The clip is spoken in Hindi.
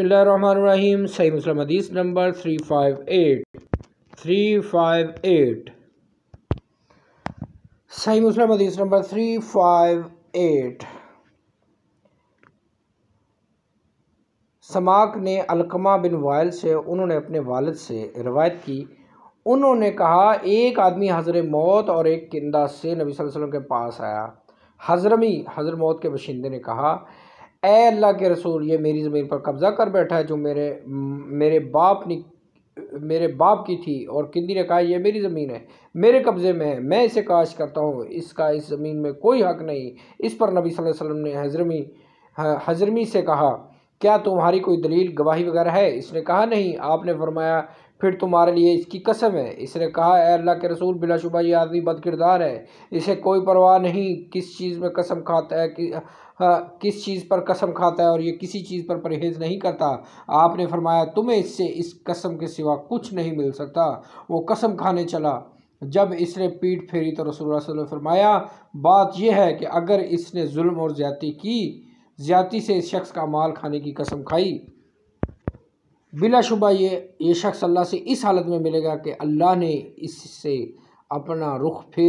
बसमीम सही मुस्लिम हदीस number three five eight three five eight Sahih Muslim हदीस नंबर थ्री फाइव एट समाक ने अलकमा बिन वायल से उन्होंने अपने वालद से रवायत की उन्होंने कहा एक आदमी हजर मौत और एक किंदा से नबी वसल्लम के पास आया हजरमी हजर मौत के बशिंदे ने कहा ए अल्लाह के रसूल ये मेरी ज़मीन पर कब्ज़ा कर बैठा है जो मेरे मेरे बाप ने मेरे बाप की थी और किंदी ने कहा यह मेरी ज़मीन है मेरे कब्ज़े में है मैं इसे काश करता हूँ इसका इस ज़मीन में कोई हक नहीं इस पर नबी सल्लल्लाहु अलैहि वसल्लम ने हजरमी हजरमी से कहा क्या तुम्हारी कोई दलील गवाही वगैरह है इसने कहा नहीं आपने फरमाया फिर तुम्हारे लिए इसकी कसम है इसने कहा ए अल्लाह के रसूल बिलाशुबा ये आदमी बद किरदार है इसे कोई परवाह नहीं किस चीज़ में कसम खाता है कि आ, हाँ, किस चीज़ पर कसम खाता है और ये किसी चीज़ पर परहेज़ नहीं करता आपने फरमाया तुम्हें इससे इस कसम के सिवा कुछ नहीं मिल सकता वो कसम खाने चला जब इसने पीठ फेरी तो रसूल ने फरमाया बात यह है कि अगर इसने जुल्म और ज़्यादती की ज़्यादती से इस शख्स का माल खाने की कसम खाई बिलाशुबा ये ये शख्स अल्लाह से इस हालत में मिलेगा कि अल्लाह ने इससे अपना रुख फेर